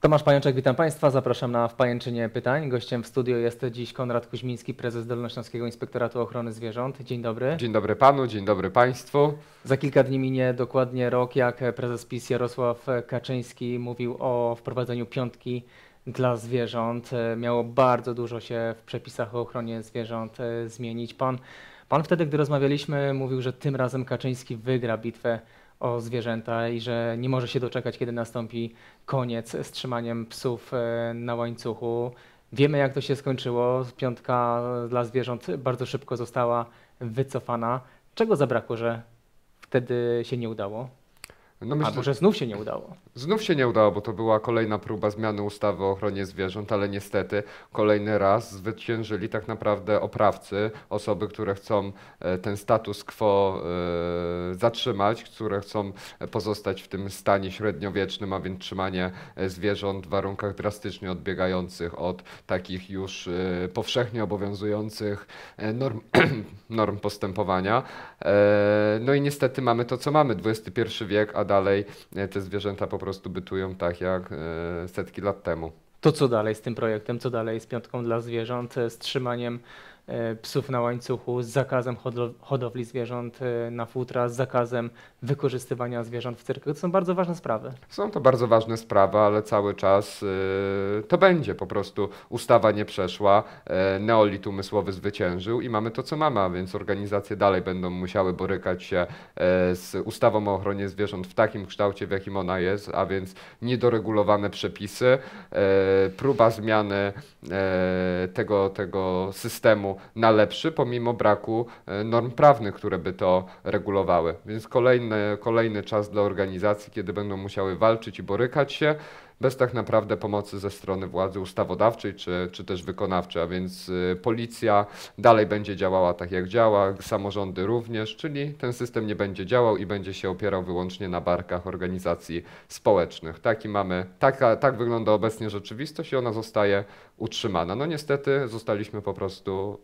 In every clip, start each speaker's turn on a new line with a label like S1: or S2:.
S1: Tomasz Pajączek, witam Państwa. Zapraszam na Wpajęczynie Pytań. Gościem w studio jest dziś Konrad Kuźmiński, prezes Dolnośląskiego Inspektoratu Ochrony Zwierząt. Dzień dobry. Dzień dobry Panu, dzień dobry Państwu. Za kilka dni minie dokładnie rok, jak prezes PiS Jarosław Kaczyński mówił o wprowadzeniu piątki dla zwierząt. Miało bardzo dużo się w przepisach o ochronie zwierząt zmienić. Pan, pan wtedy, gdy rozmawialiśmy, mówił, że tym razem Kaczyński wygra bitwę o zwierzęta i że nie może się doczekać, kiedy nastąpi koniec z trzymaniem psów e, na łańcuchu. Wiemy, jak to się skończyło. Piątka dla zwierząt bardzo szybko została wycofana. Czego zabrakło, że wtedy się nie udało? No myślę, Albo że znów się nie udało.
S2: Znów się nie udało, bo to była kolejna próba zmiany ustawy o ochronie zwierząt, ale niestety kolejny raz zwyciężyli tak naprawdę oprawcy, osoby, które chcą e, ten status quo e, zatrzymać, które chcą pozostać w tym stanie średniowiecznym, a więc trzymanie e, zwierząt w warunkach drastycznie odbiegających od takich już powszechnie obowiązujących norm, norm postępowania. No i niestety mamy to, co mamy, XXI wiek, a dalej te zwierzęta po prostu prostu bytują tak jak e, setki lat temu.
S1: To co dalej z tym projektem,
S2: co dalej z piątką dla zwierząt, e, z
S1: trzymaniem E, psów na łańcuchu, z zakazem hodowli zwierząt e, na futra, z zakazem wykorzystywania zwierząt w cyrku. To są bardzo ważne sprawy.
S2: Są to bardzo ważne sprawy, ale cały czas e, to będzie po prostu. Ustawa nie przeszła, neolit umysłowy zwyciężył i mamy to, co mamy, a więc organizacje dalej będą musiały borykać się z ustawą o ochronie zwierząt w takim kształcie, w jakim ona jest, a więc niedoregulowane przepisy, próba zmiany tego, tego systemu na lepszy, pomimo braku e, norm prawnych, które by to regulowały. Więc kolejny, kolejny czas dla organizacji, kiedy będą musiały walczyć i borykać się bez tak naprawdę pomocy ze strony władzy ustawodawczej czy, czy też wykonawczej, a więc y, policja dalej będzie działała tak jak działa, samorządy również, czyli ten system nie będzie działał i będzie się opierał wyłącznie na barkach organizacji społecznych. Taki mamy, taka, tak wygląda obecnie rzeczywistość i ona zostaje utrzymana. No niestety zostaliśmy po prostu,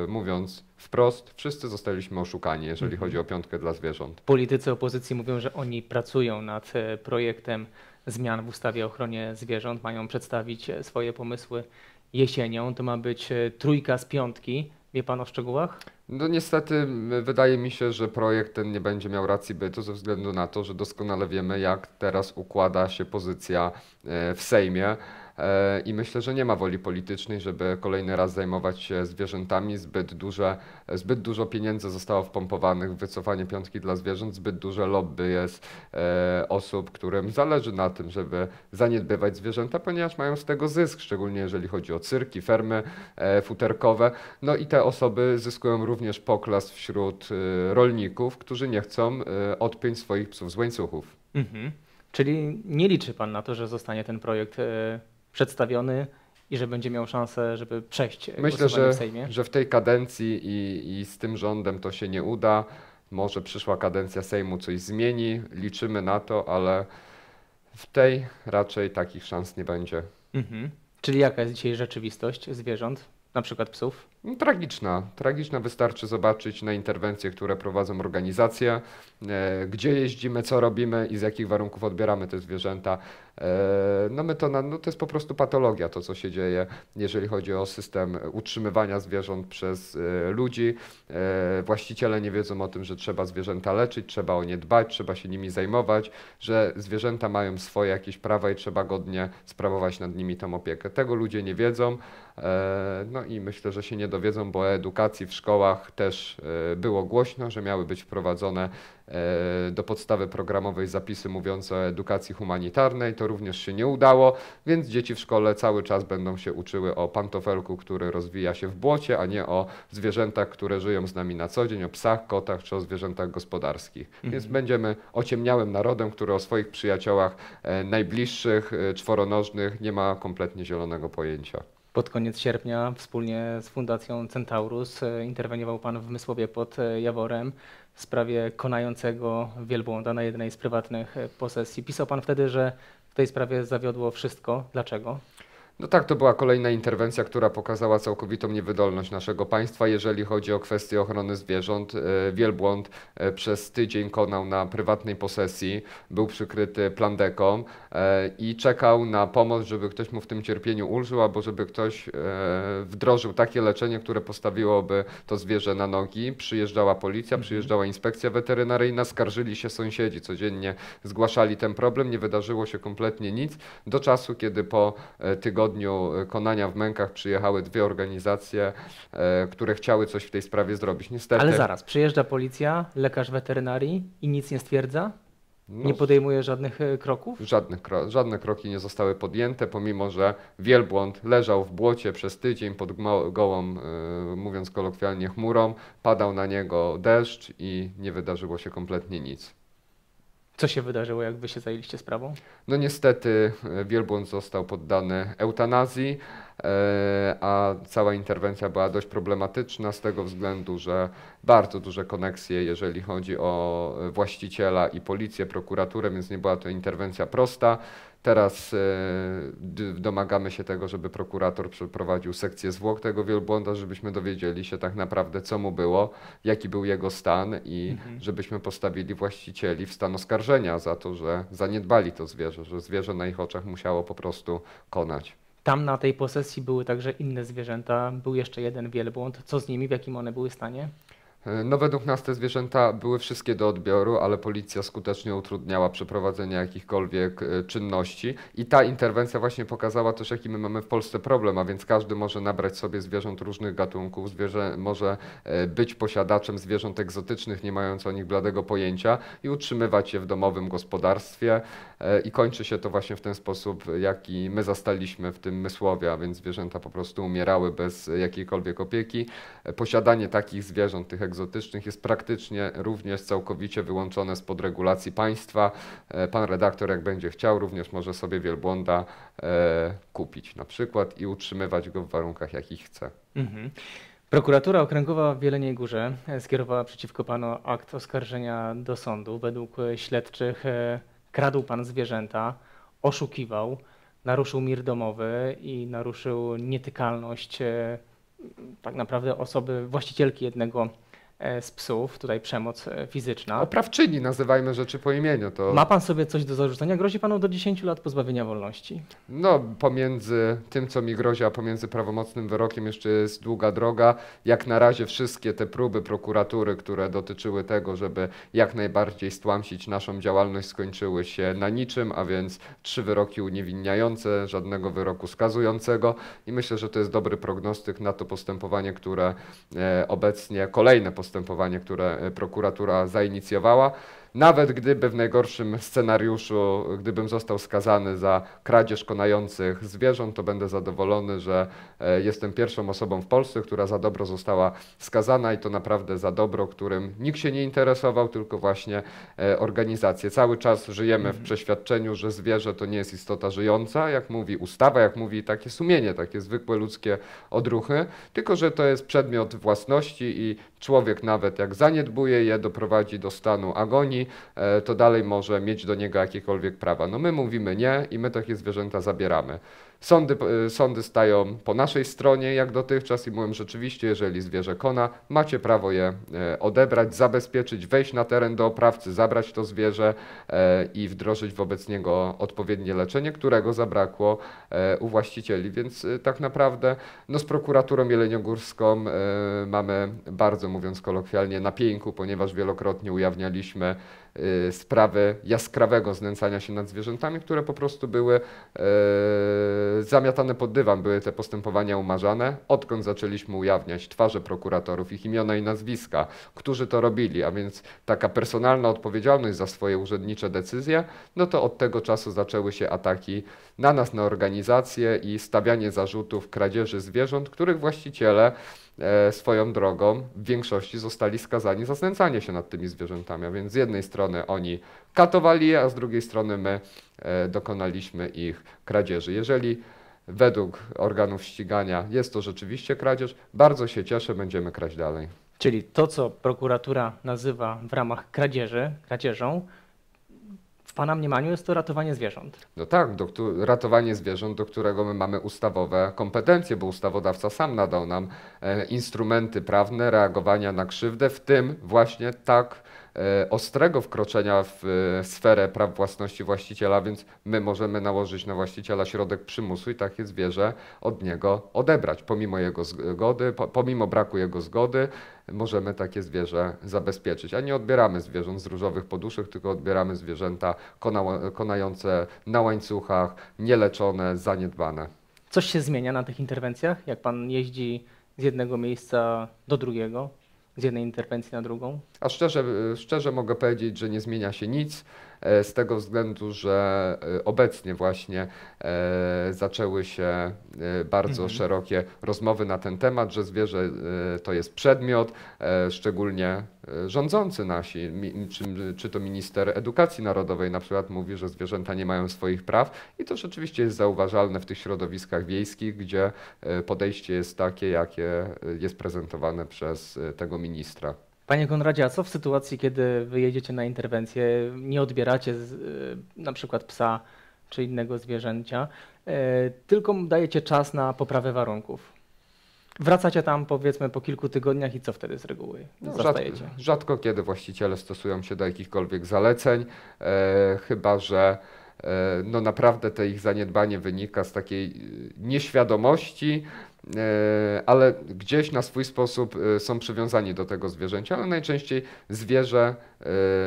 S2: yy, mówiąc wprost, wszyscy zostaliśmy oszukani, jeżeli mhm. chodzi o piątkę dla zwierząt.
S1: Politycy opozycji mówią, że oni pracują nad y, projektem zmian w ustawie o ochronie zwierząt, mają przedstawić e, swoje pomysły jesienią. To ma być e, trójka z piątki. Wie Pan o szczegółach?
S2: No niestety wydaje mi się, że projekt ten nie będzie miał racji bytu ze względu na to, że doskonale wiemy, jak teraz układa się pozycja e, w Sejmie. E, i myślę, że nie ma woli politycznej, żeby kolejny raz zajmować się zwierzętami. Zbyt, duże, zbyt dużo pieniędzy zostało wpompowanych w wycofanie piątki dla zwierząt, zbyt duże lobby jest e, osób, którym zależy na tym, żeby zaniedbywać zwierzęta, ponieważ mają z tego zysk, szczególnie jeżeli chodzi o cyrki, fermy e, futerkowe. No i te osoby zyskują również poklas wśród rolników, którzy nie chcą odpiąć swoich psów z łańcuchów. Mhm. Czyli nie liczy Pan na to, że zostanie
S1: ten projekt przedstawiony i że będzie miał szansę, żeby przejść Myślę, że, w Sejmie?
S2: że w tej kadencji i, i z tym rządem to się nie uda. Może przyszła kadencja Sejmu coś zmieni, liczymy na to, ale w tej raczej takich szans nie będzie. Mhm. Czyli jaka jest dzisiaj rzeczywistość zwierząt, na przykład psów? No, tragiczna. Tragiczna wystarczy zobaczyć na interwencje, które prowadzą organizacje, e, gdzie jeździmy, co robimy i z jakich warunków odbieramy te zwierzęta. E, no metona, no to jest po prostu patologia to, co się dzieje, jeżeli chodzi o system utrzymywania zwierząt przez e, ludzi. E, właściciele nie wiedzą o tym, że trzeba zwierzęta leczyć, trzeba o nie dbać, trzeba się nimi zajmować, że zwierzęta mają swoje jakieś prawa i trzeba godnie sprawować nad nimi tą opiekę. Tego ludzie nie wiedzą, no i myślę, że się nie dowiedzą, bo edukacji w szkołach też było głośno, że miały być wprowadzone E, do podstawy programowej zapisy mówiące o edukacji humanitarnej. To również się nie udało, więc dzieci w szkole cały czas będą się uczyły o pantofelku, który rozwija się w błocie, a nie o zwierzętach, które żyją z nami na co dzień, o psach, kotach czy o zwierzętach gospodarskich. Mhm. Więc będziemy ociemniałym narodem, który o swoich przyjaciołach e, najbliższych, e, czworonożnych nie ma kompletnie zielonego pojęcia.
S1: Pod koniec sierpnia wspólnie z Fundacją Centaurus e, interweniował Pan w Mysłowie pod e, Jaworem w sprawie konającego wielbłąda na jednej z prywatnych e, posesji. Pisał Pan wtedy, że w tej sprawie zawiodło wszystko. Dlaczego?
S2: No tak, to była kolejna interwencja, która pokazała całkowitą niewydolność naszego państwa, jeżeli chodzi o kwestie ochrony zwierząt. E, wielbłąd e, przez tydzień konał na prywatnej posesji, był przykryty plandeką e, i czekał na pomoc, żeby ktoś mu w tym cierpieniu ulżył, albo żeby ktoś wdrożył takie leczenie, które postawiłoby to zwierzę na nogi. Przyjeżdżała policja, mhm. przyjeżdżała inspekcja weterynaryjna, skarżyli się sąsiedzi, codziennie zgłaszali ten problem, nie wydarzyło się kompletnie nic, do czasu, kiedy po tygodniu tygodniu e, konania w mękach przyjechały dwie organizacje, e, które chciały coś w tej sprawie zrobić. Niestety. Ale zaraz,
S1: przyjeżdża policja, lekarz weterynarii i nic nie stwierdza?
S2: No, nie podejmuje żadnych e, kroków? Żadnych, kro, żadne kroki nie zostały podjęte, pomimo że wielbłąd leżał w błocie przez tydzień pod gołą, yy, mówiąc kolokwialnie, chmurą, padał na niego deszcz i nie wydarzyło się kompletnie nic. Co się wydarzyło, jakby się zajęliście sprawą? No niestety e, wielbłąd został poddany eutanazji. E, a cała interwencja była dość problematyczna z tego względu, że bardzo duże koneksje, jeżeli chodzi o właściciela i policję, prokuraturę, więc nie była to interwencja prosta. Teraz e, domagamy się tego, żeby prokurator przeprowadził sekcję zwłok tego wielbłąda, żebyśmy dowiedzieli się tak naprawdę, co mu było, jaki był jego stan i mhm. żebyśmy postawili właścicieli w stan oskarżenia za to, że zaniedbali to zwierzę, że zwierzę na ich oczach musiało po prostu konać.
S1: Tam na tej posesji były także inne zwierzęta, był jeszcze jeden wielbłąd. Co z nimi, w jakim one były stanie?
S2: E, no według nas te zwierzęta były wszystkie do odbioru, ale policja skutecznie utrudniała przeprowadzenie jakichkolwiek e, czynności i ta interwencja właśnie pokazała też, jaki my mamy w Polsce problem, a więc każdy może nabrać sobie zwierząt różnych gatunków, zwierzę może e, być posiadaczem zwierząt egzotycznych, nie mając o nich bladego pojęcia i utrzymywać je w domowym gospodarstwie i kończy się to właśnie w ten sposób, jaki my zastaliśmy w tym Mysłowie, a więc zwierzęta po prostu umierały bez jakiejkolwiek opieki. Posiadanie takich zwierząt, tych egzotycznych jest praktycznie również całkowicie wyłączone spod regulacji państwa. E, pan redaktor, jak będzie chciał, również może sobie wielbłąda e, kupić na przykład i utrzymywać go w warunkach, jakich chce.
S1: Mhm. Prokuratura Okręgowa w Wieleniej Górze e, skierowała przeciwko panu akt oskarżenia do sądu. Według śledczych kradł pan zwierzęta, oszukiwał, naruszył mir domowy i naruszył nietykalność tak naprawdę osoby, właścicielki jednego E, z psów, tutaj przemoc e, fizyczna. Oprawczyni,
S2: nazywajmy rzeczy po imieniu. To... Ma
S1: pan sobie coś do zarzucenia? Grozi panu do 10 lat pozbawienia wolności.
S2: No, pomiędzy tym, co mi grozi, a pomiędzy prawomocnym wyrokiem jeszcze jest długa droga. Jak na razie wszystkie te próby prokuratury, które dotyczyły tego, żeby jak najbardziej stłamsić naszą działalność, skończyły się na niczym, a więc trzy wyroki uniewinniające, żadnego wyroku skazującego i myślę, że to jest dobry prognostyk na to postępowanie, które e, obecnie, kolejne postępowanie postępowanie, które e, prokuratura zainicjowała nawet gdyby w najgorszym scenariuszu, gdybym został skazany za kradzież konających zwierząt, to będę zadowolony, że e, jestem pierwszą osobą w Polsce, która za dobro została skazana i to naprawdę za dobro, którym nikt się nie interesował, tylko właśnie e, organizacje. Cały czas żyjemy w mhm. przeświadczeniu, że zwierzę to nie jest istota żyjąca, jak mówi ustawa, jak mówi takie sumienie, takie zwykłe ludzkie odruchy, tylko że to jest przedmiot własności i człowiek nawet jak zaniedbuje je, doprowadzi do stanu agonii, E, to dalej może mieć do niego jakiekolwiek prawa. No my mówimy nie i my takie zwierzęta zabieramy. Sądy, y, sądy stają po naszej stronie jak dotychczas i mówią rzeczywiście, jeżeli zwierzę kona, macie prawo je e, odebrać, zabezpieczyć, wejść na teren do oprawcy, zabrać to zwierzę e, i wdrożyć wobec niego odpowiednie leczenie, którego zabrakło e, u właścicieli. Więc tak naprawdę no, z prokuraturą jeleniogórską mamy bardzo, mówiąc kolokwialnie, na pieńku, ponieważ wielokrotnie ujawnialiśmy sprawy jaskrawego znęcania się nad zwierzętami, które po prostu były zamiatane pod dywan były te postępowania umarzane, odkąd zaczęliśmy ujawniać twarze prokuratorów, ich imiona i nazwiska, którzy to robili, a więc taka personalna odpowiedzialność za swoje urzędnicze decyzje, no to od tego czasu zaczęły się ataki na nas, na organizację i stawianie zarzutów kradzieży zwierząt, których właściciele e, swoją drogą w większości zostali skazani za znęcanie się nad tymi zwierzętami. A więc z jednej strony oni katowali je, a z drugiej strony my E, dokonaliśmy ich kradzieży. Jeżeli według organów ścigania jest to rzeczywiście kradzież, bardzo się cieszę, będziemy kraść dalej. Czyli
S1: to, co prokuratura nazywa w ramach kradzieży kradzieżą, w Pana mniemaniu jest to ratowanie zwierząt.
S2: No tak, do, ratowanie zwierząt, do którego my mamy ustawowe kompetencje, bo ustawodawca sam nadał nam e, instrumenty prawne reagowania na krzywdę, w tym właśnie tak E, ostrego wkroczenia w e, sferę praw własności właściciela, więc my możemy nałożyć na właściciela środek przymusu i takie zwierzę od niego odebrać. Pomimo jego zgody, pomimo braku jego zgody, możemy takie zwierzę zabezpieczyć. A nie odbieramy zwierząt z różowych poduszek, tylko odbieramy zwierzęta kona, konające na łańcuchach, nieleczone, zaniedbane.
S1: Coś się zmienia na tych interwencjach, jak pan jeździ z jednego miejsca do drugiego? z jednej interwencji na drugą?
S2: A szczerze, szczerze mogę powiedzieć, że nie zmienia się nic. E, z tego względu, że e, obecnie właśnie e, zaczęły się bardzo mhm. szerokie rozmowy na ten temat, że zwierzę to jest przedmiot, szczególnie rządzący nasi, czy, czy to minister edukacji narodowej na przykład mówi, że zwierzęta nie mają swoich praw i to rzeczywiście jest zauważalne w tych środowiskach wiejskich, gdzie podejście jest takie, jakie jest prezentowane przez tego ministra.
S1: Panie Konradzie, a co w sytuacji, kiedy wyjedziecie na interwencję, nie odbieracie z, y, na przykład psa czy innego zwierzęcia, y, tylko dajecie czas na poprawę warunków? Wracacie tam powiedzmy po kilku tygodniach i co wtedy z reguły no, zostajecie? Rzadko,
S2: rzadko, kiedy właściciele stosują się do jakichkolwiek zaleceń, e, chyba że e, no naprawdę to ich zaniedbanie wynika z takiej e, nieświadomości, E, ale gdzieś na swój sposób e, są przywiązani do tego zwierzęcia, ale najczęściej zwierzę e,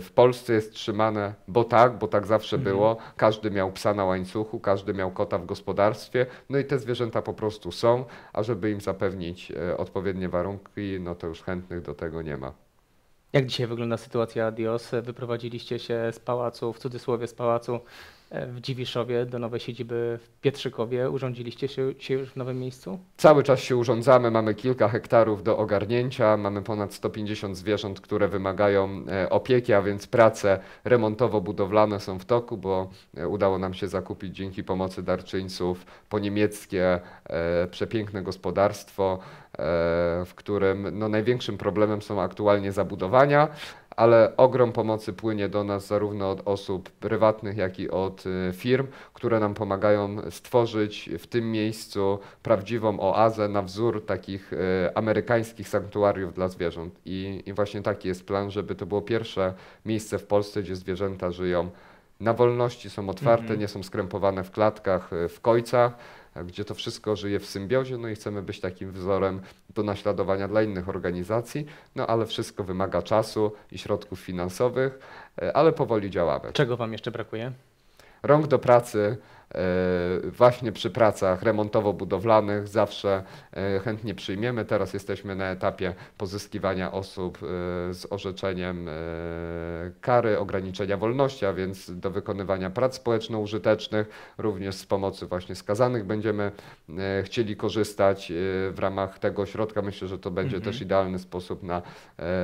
S2: w Polsce jest trzymane, bo tak, bo tak zawsze mhm. było. Każdy miał psa na łańcuchu, każdy miał kota w gospodarstwie, no i te zwierzęta po prostu są, a żeby im zapewnić odpowiednie warunki, no to już chętnych do tego nie ma.
S1: Jak dzisiaj wygląda sytuacja Dios? Wyprowadziliście się z pałacu, w cudzysłowie z pałacu E, w Dziwiszowie do nowej siedziby w Pietrzykowie. Urządziliście się, się, już w nowym miejscu?
S2: Cały czas się urządzamy, mamy kilka hektarów do ogarnięcia, mamy ponad 150 zwierząt, które wymagają e, opieki, a więc prace remontowo-budowlane są w toku, bo e, udało nam się zakupić dzięki pomocy darczyńców po niemieckie przepiękne gospodarstwo, w którym no, największym problemem są aktualnie zabudowania ale ogrom pomocy płynie do nas zarówno od osób prywatnych, jak i od y, firm, które nam pomagają stworzyć w tym miejscu prawdziwą oazę na wzór takich y, amerykańskich sanktuariów dla zwierząt. I, i właśnie taki jest plan, żeby to było pierwsze miejsce w Polsce, gdzie zwierzęta żyją na wolności, są otwarte, mm -hmm. nie są skrępowane w klatkach, y, w końcach gdzie to wszystko żyje w symbiozie, no i chcemy być takim wzorem do naśladowania dla innych organizacji, no ale wszystko wymaga czasu i środków finansowych, e, ale powoli działamy. Czego Wam jeszcze brakuje? Rąk do pracy, E, właśnie przy pracach remontowo-budowlanych zawsze e, chętnie przyjmiemy. Teraz jesteśmy na etapie pozyskiwania osób e, z orzeczeniem kary, ograniczenia wolności, a więc do wykonywania prac społeczno-użytecznych, również z pomocy właśnie skazanych będziemy chcieli korzystać w ramach tego ośrodka. Myślę, że to będzie mhm. też idealny sposób na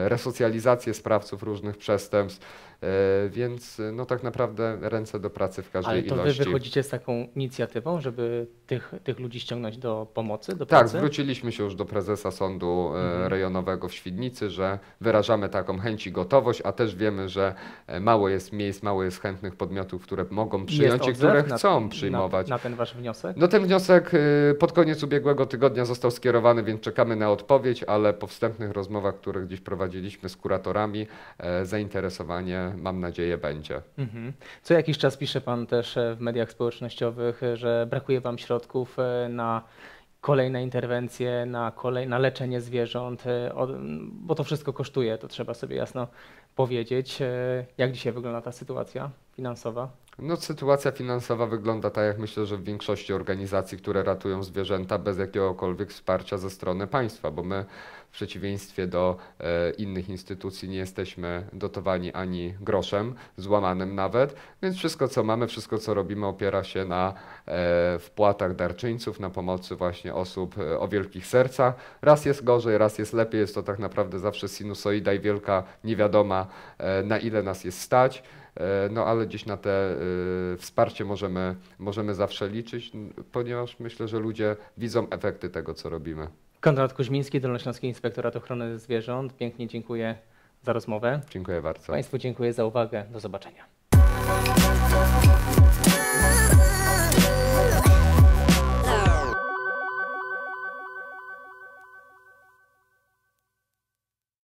S2: resocjalizację sprawców różnych przestępstw. E, więc e, no tak naprawdę ręce do pracy w każdej Ale to ilości. wy wychodzicie
S1: z taką inicjatywą, żeby tych, tych ludzi ściągnąć do pomocy, do tak, pracy? Tak,
S2: zwróciliśmy się już do prezesa sądu e, mhm. rejonowego w Świdnicy, że wyrażamy taką chęć i gotowość, a też wiemy, że mało jest miejsc, mało jest chętnych podmiotów, które mogą przyjąć i które chcą na, przyjmować. Na, na, ten wasz wniosek? No ten wniosek pod koniec ubiegłego tygodnia został skierowany, więc czekamy na odpowiedź, ale po wstępnych rozmowach, które gdzieś prowadziliśmy z kuratorami, zainteresowanie mam nadzieję będzie.
S1: Mhm. Co jakiś czas pisze Pan też e, w mediach społecznościowych, e, że brakuje Wam środków e, na kolejne interwencje, na, kolej, na leczenie zwierząt, bo to wszystko kosztuje, to trzeba sobie jasno powiedzieć. Jak dzisiaj wygląda ta sytuacja finansowa?
S2: No, sytuacja finansowa wygląda tak, jak myślę, że w większości organizacji, które ratują zwierzęta bez jakiegokolwiek wsparcia ze strony państwa, bo my w przeciwieństwie do e, innych instytucji nie jesteśmy dotowani ani groszem, złamanym nawet, więc wszystko co mamy, wszystko co robimy opiera się na e, wpłatach darczyńców, na pomocy właśnie osób e, o wielkich sercach. Raz jest gorzej, raz jest lepiej, jest to tak naprawdę zawsze sinusoida i wielka niewiadoma, e, na ile nas jest stać. E, no ale gdzieś na te e, wsparcie możemy, możemy zawsze liczyć, ponieważ myślę, że ludzie widzą efekty tego, co robimy.
S1: Konrad Kuźmiński, Dolnośląski Inspektorat Ochrony Zwierząt. Pięknie dziękuję
S2: za rozmowę. Dziękuję bardzo. Państwu
S1: dziękuję za uwagę. Do zobaczenia.